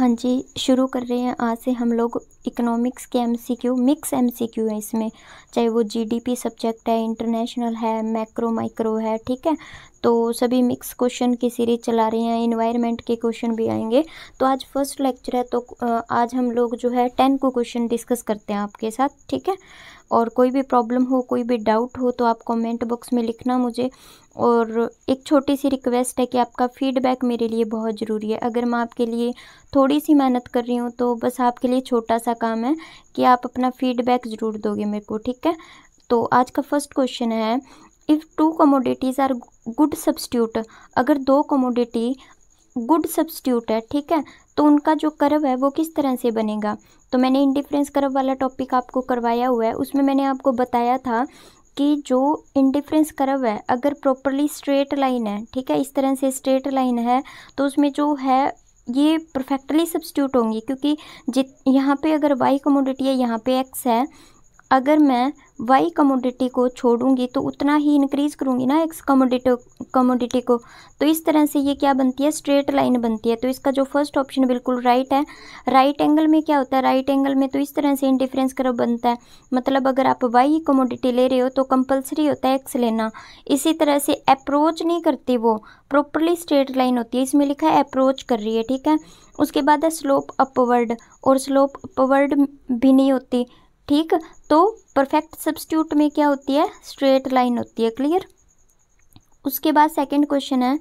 हाँ जी शुरू कर रहे हैं आज से हम लोग इकोनॉमिक्स के एमसीक्यू मिक्स एमसीक्यू है इसमें चाहे वो जीडीपी सब्जेक्ट है इंटरनेशनल है मैक्रो माइक्रो है ठीक है तो सभी मिक्स क्वेश्चन की सीरीज चला रहे हैं इन्वायरमेंट के क्वेश्चन भी आएंगे तो आज फर्स्ट लेक्चर है तो आज हम लोग जो है टेन को क्वेश्चन डिस्कस करते हैं आपके साथ ठीक है और कोई भी प्रॉब्लम हो कोई भी डाउट हो तो आप कमेंट बॉक्स में लिखना मुझे और एक छोटी सी रिक्वेस्ट है कि आपका फीडबैक मेरे लिए बहुत ज़रूरी है अगर मैं आपके लिए थोड़ी सी मेहनत कर रही हूँ तो बस आपके लिए छोटा सा काम है कि आप अपना फीडबैक ज़रूर दोगे मेरे को ठीक है तो आज का फर्स्ट क्वेश्चन है if two commodities are good substitute अगर दो कमोडिटी गुड सब्सट्यूट है ठीक है तो उनका जो कर्व है वो किस तरह से बनेगा तो मैंने इंडिफरेंस कर्व वाला टॉपिक आपको करवाया हुआ है उसमें मैंने आपको बताया था कि जो इंडिफरेंस कर्व है अगर प्रॉपरली स्ट्रेट लाइन है ठीक है इस तरह से स्ट्रेट लाइन है तो उसमें जो है ये परफेक्टली सब्सटीट्यूट होंगी क्योंकि जित यहाँ पे अगर वाई कमोडिटी है यहाँ पे एक्स है अगर मैं वाई कमोडिटी को छोड़ूंगी तो उतना ही इंक्रीज़ करूंगी ना एक्स कमोडिटी कमोडिटी को तो इस तरह से ये क्या बनती है स्ट्रेट लाइन बनती है तो इसका जो फर्स्ट ऑप्शन बिल्कुल राइट है राइट एंगल में क्या होता है राइट एंगल में तो इस तरह से इंडिफरेंस करो बनता है मतलब अगर आप वाई कमोडिटी ले रहे हो तो कंपलसरी होता है एक्स लेना इसी तरह से अप्रोच नहीं करती वो प्रॉपरली स्ट्रेट लाइन होती है इसमें लिखा है अप्रोच कर रही है ठीक है उसके बाद है स्लोप अपवर्ड और स्लोप अपवर्ड भी नहीं होती ठीक तो परफेक्ट सब्सिट्यूट में क्या होती है स्ट्रेट लाइन होती है क्लियर उसके बाद सेकंड क्वेश्चन है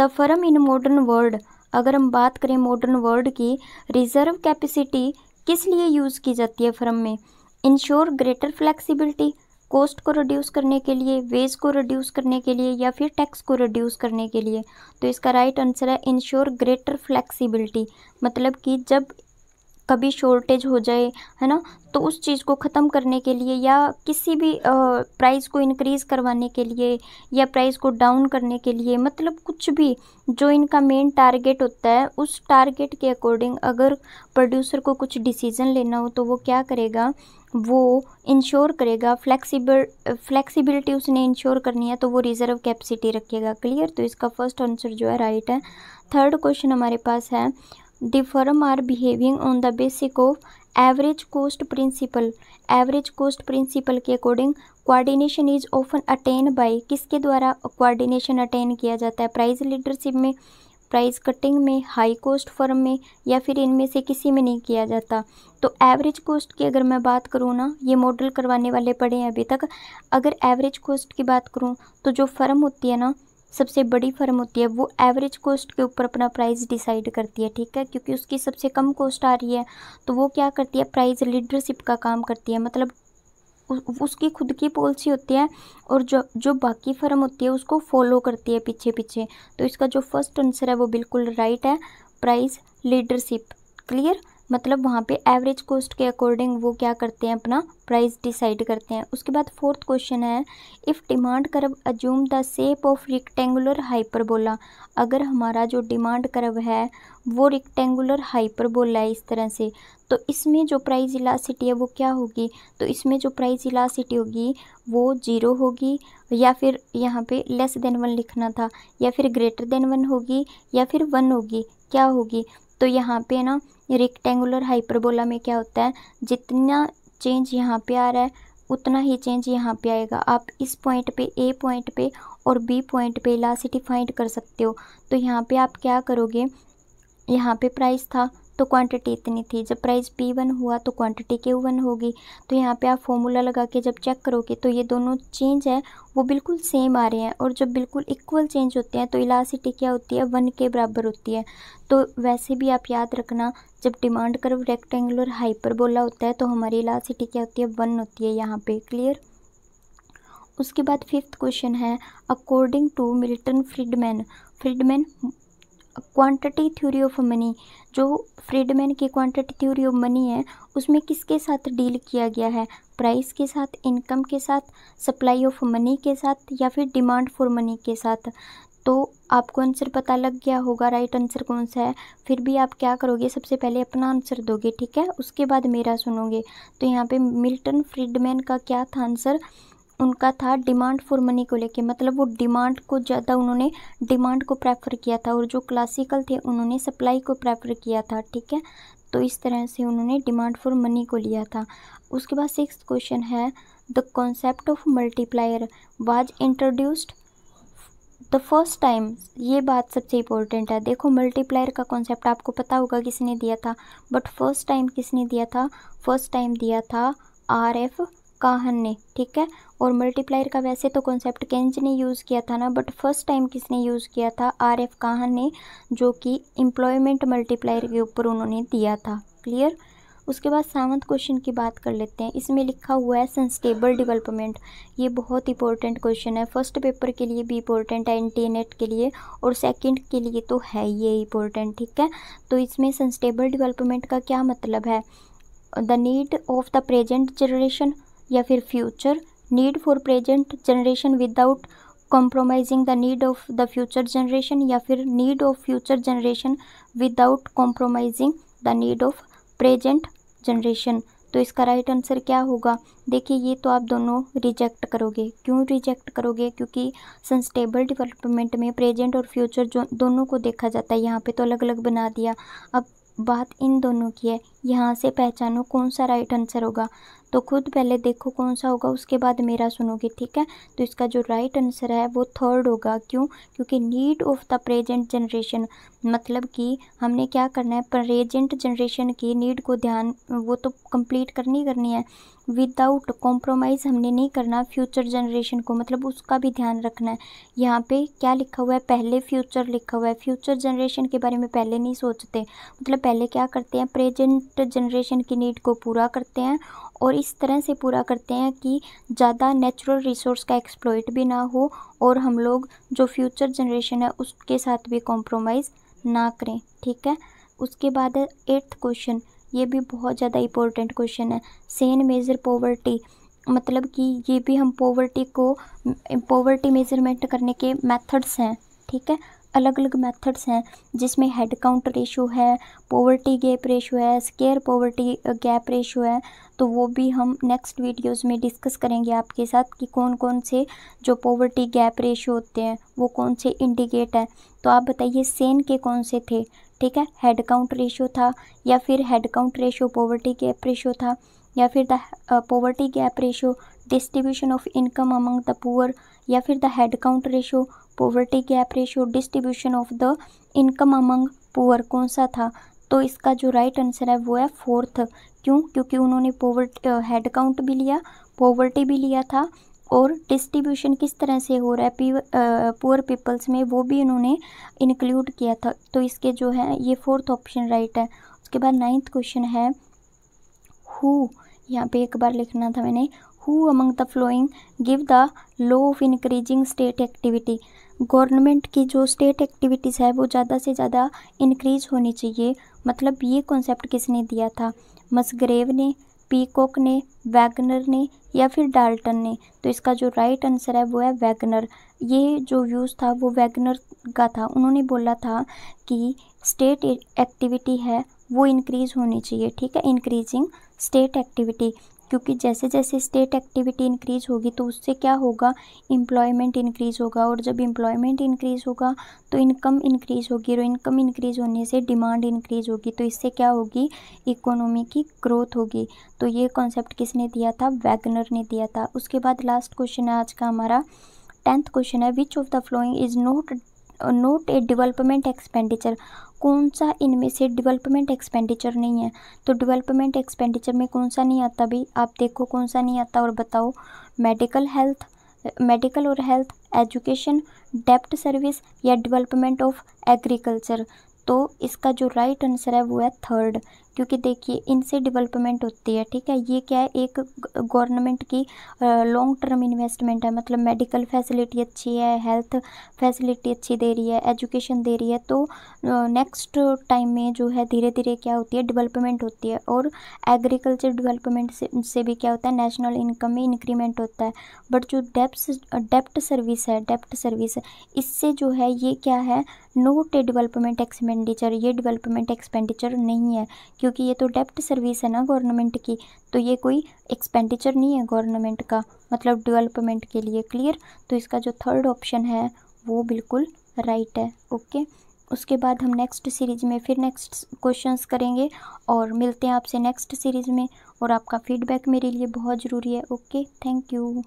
the firm in modern world अगर हम बात करें मॉडर्न वर्ल्ड की रिजर्व कैपेसिटी किस लिए यूज़ की जाती है फर्म में इंश्योर ग्रेटर फ्लेक्सिबिलिटी कॉस्ट को रिड्यूस करने के लिए वेज को रिड्यूस करने के लिए या फिर टैक्स को रिड्यूस करने के लिए तो इसका राइट right आंसर है इंश्योर ग्रेटर फ्लेक्सिबिलिटी मतलब कि जब कभी शॉर्टेज हो जाए है ना तो उस चीज़ को ख़त्म करने के लिए या किसी भी प्राइस को इनक्रीज़ करवाने के लिए या प्राइस को डाउन करने के लिए मतलब कुछ भी जो इनका मेन टारगेट होता है उस टारगेट के अकॉर्डिंग अगर प्रोड्यूसर को कुछ डिसीज़न लेना हो तो वो क्या करेगा वो इंश्योर करेगा फ्लेक्सिबल फ्लेक्सिबिलिटी उसने इंश्योर करनी है तो वो रिज़र्व कैपेसिटी रखेगा क्लियर तो इसका फर्स्ट आंसर जो है राइट है थर्ड क्वेश्चन हमारे पास है the firm are behaving on the basic of average cost principle average cost principle के according coordination is often attain by किसके द्वारा कोऑर्डिनेशन अटेन किया जाता है प्राइस लीडरशिप में प्राइस कटिंग में हाई कॉस्ट फर्म में या फिर इनमें से किसी में नहीं किया जाता तो एवरेज कॉस्ट की अगर मैं बात करूँ ना ये मॉडल करवाने वाले पड़े हैं अभी तक अगर एवरेज कॉस्ट की बात करूँ तो जो फर्म होती है ना सबसे बड़ी फर्म होती है वो एवरेज कॉस्ट के ऊपर अपना प्राइस डिसाइड करती है ठीक है क्योंकि उसकी सबसे कम कॉस्ट आ रही है तो वो क्या करती है प्राइस लीडरशिप का काम करती है मतलब उसकी खुद की पॉलिसी होती है और जो जो बाकी फर्म होती है उसको फॉलो करती है पीछे पीछे तो इसका जो फर्स्ट आंसर है वो बिल्कुल राइट है प्राइस लीडरशिप क्लियर मतलब वहाँ पे एवरेज कॉस्ट के अकॉर्डिंग वो क्या करते हैं अपना प्राइस डिसाइड करते हैं उसके बाद फोर्थ क्वेश्चन है if demand curve assume the shape of rectangular hyperbola अगर हमारा जो डिमांड करव है वो रिक्टेंगुलर हाइपरबोला है इस तरह से तो इसमें जो प्राइस इलासिटी है वो क्या होगी तो इसमें जो प्राइस इलासिटी होगी वो जीरो होगी या फिर यहाँ पे लेस देन वन लिखना था या फिर ग्रेटर देन वन होगी या फिर वन होगी क्या होगी तो यहाँ पे ना रेक्टेंगुलर हाइपरबोला में क्या होता है जितना चेंज यहाँ पे आ रहा है उतना ही चेंज यहाँ पे आएगा आप इस पॉइंट पे ए पॉइंट पे और बी पॉइंट पे इलासिटी फाइंड कर सकते हो तो यहाँ पे आप क्या करोगे यहाँ पे प्राइस था तो क्वांटिटी इतनी थी जब प्राइस P1 वन हुआ तो क्वांटिटी के वन होगी तो यहाँ पे आप फॉर्मूला लगा के जब चेक करोगे तो ये दोनों चेंज है वो बिल्कुल सेम आ रहे हैं और जब बिल्कुल इक्वल चेंज होते हैं तो इलासिटी क्या होती है वन के बराबर होती है तो वैसे भी आप याद रखना जब डिमांड कर्व रेक्टेंगुलर हाइपरबोला होता है तो हमारी इलासिटी क्या होती है वन होती है यहाँ पर क्लियर उसके बाद फिफ्थ क्वेश्चन है according to Milton Friedman Friedman quantity theory of money जो फ्रीडमैन की क्वांटिटी थ्योरी ऑफ मनी है उसमें किसके साथ डील किया गया है प्राइस के साथ इनकम के साथ सप्लाई ऑफ मनी के साथ या फिर डिमांड फॉर मनी के साथ तो आपको आंसर पता लग गया होगा राइट आंसर कौन सा है फिर भी आप क्या करोगे सबसे पहले अपना आंसर दोगे ठीक है उसके बाद मेरा सुनोगे तो यहाँ पे मिल्टन फ्रीडमैन का क्या था आंसर उनका था डिमांड फॉर मनी को लेके मतलब वो डिमांड को ज़्यादा उन्होंने डिमांड को प्रेफर किया था और जो क्लासिकल थे उन्होंने सप्लाई को प्रेफर किया था ठीक है तो इस तरह से उन्होंने डिमांड फॉर मनी को लिया था उसके बाद सिक्स क्वेश्चन है the concept of multiplier was introduced the first time ये बात सबसे इंपॉर्टेंट है देखो मल्टीप्लायर का कॉन्सेप्ट आपको पता होगा किसने दिया था बट फर्स्ट टाइम किसने दिया था फर्स्ट टाइम दिया था आर एफ काहन ने ठीक है और मल्टीप्लायर का वैसे तो कॉन्सेप्ट केंज ने यूज़ किया था ना बट फर्स्ट टाइम किसने यूज़ किया था आर एफ काहन ने जो कि एम्प्लॉयमेंट मल्टीप्लायर के ऊपर उन्होंने दिया था क्लियर उसके बाद सावंत क्वेश्चन की बात कर लेते हैं इसमें लिखा हुआ है सनस्टेबल डेवलपमेंट ये बहुत इंपॉर्टेंट क्वेश्चन है फर्स्ट पेपर के लिए भी इंपॉर्टेंट है एन के लिए और सेकंड के लिए तो है ये इंपॉर्टेंट ठीक है तो इसमें सनस्टेबल डेवलपमेंट का क्या मतलब है the need of the present generation या फिर future need for present generation without compromising the need of the future generation या फिर need of future generation without compromising the need of present generation तो इसका राइट right आंसर क्या होगा देखिए ये तो आप दोनों रिजेक्ट करोगे क्यों रिजेक्ट करोगे क्योंकि सस्टेबल डेवलपमेंट में प्रेजेंट और फ्यूचर जो दोनों को देखा जाता है यहाँ पे तो अलग अलग बना दिया अब बात इन दोनों की है यहाँ से पहचानो कौन सा राइट आंसर होगा तो खुद पहले देखो कौन सा होगा उसके बाद मेरा सुनोगे ठीक है तो इसका जो राइट आंसर है वो थर्ड होगा क्यों क्योंकि need of the present generation मतलब कि हमने क्या करना है प्रेजेंट जनरेशन की नीड को ध्यान वो तो कंप्लीट करनी करनी है विदाउट कॉम्प्रोमाइज़ हमने नहीं करना फ्यूचर जनरेशन को मतलब उसका भी ध्यान रखना है यहाँ पे क्या लिखा हुआ है पहले फ्यूचर लिखा हुआ है फ्यूचर जनरेशन के बारे में पहले नहीं सोचते मतलब पहले क्या करते हैं प्रेजेंट यंग जनरेशन की नीड को पूरा करते हैं और इस तरह से पूरा करते हैं कि ज़्यादा नेचुरल रिसोर्स का एक्सप्लोइट भी ना हो और हम लोग जो फ्यूचर जनरेशन है उसके साथ भी कॉम्प्रोमाइज़ ना करें ठीक है उसके बाद है एट्थ क्वेश्चन ये भी बहुत ज़्यादा इम्पोर्टेंट क्वेश्चन है सेन मेज़र पोवर्टी मतलब कि ये भी हम पोवर्टी को पोवर्टी मेज़रमेंट करने के मेथड्स हैं ठीक है अलग अलग मेथड्स हैं जिसमें हेड काउंट रेशो है पोवर्टी गैप रेशो है स्केयर पोवर्टी गैप रेशो है तो वो भी हम नेक्स्ट वीडियोस में डिस्कस करेंगे आपके साथ कि कौन कौन से जो पोवर्टी गैप रेशो होते हैं वो कौन से इंडिकेट हैं तो आप बताइए सेन के कौन से थे ठीक है हेड काउंट रेशो था या फिर head count ratio poverty gap ratio था या फिर the poverty gap ratio distribution of income among the poor या फिर the head count ratio poverty gap ratio distribution of the income among poor कौन सा था तो इसका जो राइट right आंसर है वो है फोर्थ क्यों क्योंकि उन्होंने पोवर्ट हेड काउंट भी लिया पोवर्टी भी लिया था और डिस्ट्रीब्यूशन किस तरह से हो रहा है पुअर पीपल्स uh, में वो भी उन्होंने इंक्लूड किया था तो इसके जो है ये फोर्थ ऑप्शन राइट है उसके बाद नाइन्थ क्वेश्चन है हु यहाँ पे एक बार लिखना था मैंने who among the following give the law of increasing state activity government की जो स्टेट एक्टिविटीज़ है वो ज़्यादा से ज़्यादा इंक्रीज होनी चाहिए मतलब ये कॉन्सेप्ट किसने दिया था मसग्रेव ने पीकॉक ने वैगनर ने या फिर डाल्टन ने तो इसका जो राइट आंसर है वो है वैगनर ये जो व्यूज़ था वो वैगनर का था उन्होंने बोला था कि स्टेट एक्टिविटी है वो इंक्रीज़ होनी चाहिए ठीक है इंक्रीजिंग स्टेट एक्टिविटी क्योंकि जैसे जैसे स्टेट एक्टिविटी इंक्रीज़ होगी तो उससे क्या होगा एम्प्लॉयमेंट इंक्रीज़ होगा और जब इम्प्लॉयमेंट इंक्रीज़ होगा तो इनकम इंक्रीज़ होगी और इनकम इंक्रीज़ होने से डिमांड इंक्रीज़ होगी तो इससे क्या होगी इकोनॉमी की ग्रोथ होगी तो ये कॉन्सेप्ट किसने दिया था वैगनर ने दिया था उसके बाद लास्ट क्वेश्चन है आज का हमारा टेंथ क्वेश्चन है which of the following is not not a development expenditure कौन सा इनमें से डेवलपमेंट एक्सपेंडिचर नहीं है तो डेवलपमेंट एक्सपेंडिचर में कौन सा नहीं आता भाई आप देखो कौन सा नहीं आता और बताओ मेडिकल हेल्थ मेडिकल और हेल्थ एजुकेशन डेप्ट सर्विस या डेवलपमेंट ऑफ एग्रीकल्चर तो इसका जो राइट right आंसर है वो है थर्ड क्योंकि देखिए इनसे डेवलपमेंट होती है ठीक है ये क्या है एक गवर्नमेंट की लॉन्ग टर्म इन्वेस्टमेंट है मतलब मेडिकल फैसिलिटी अच्छी है हेल्थ फैसिलिटी अच्छी दे रही है एजुकेशन दे रही है तो नेक्स्ट टाइम में जो है धीरे धीरे क्या होती है डेवलपमेंट होती है और एग्रीकल्चर डेवलपमेंट से, भी क्या होता है नेशनल इनकम में इंक्रीमेंट होता है बट जो डेप्स डेप्ट सर्विस है डेप्ट सर्विस इससे जो है ये क्या है नोट डेवलपमेंट एक्सपेंडिचर ये डेवलपमेंट एक्सपेंडिचर नहीं है क्योंकि ये तो डेप्ट सर्विस है ना गवर्नमेंट की तो ये कोई एक्सपेंडिचर नहीं है गवर्नमेंट का मतलब डेवलपमेंट के लिए क्लियर तो इसका जो थर्ड ऑप्शन है वो बिल्कुल राइट है ओके उसके बाद हम नेक्स्ट सीरीज़ में फिर नेक्स्ट क्वेश्चंस करेंगे और मिलते हैं आपसे नेक्स्ट सीरीज़ में और आपका फीडबैक मेरे लिए बहुत ज़रूरी है ओके थैंक यू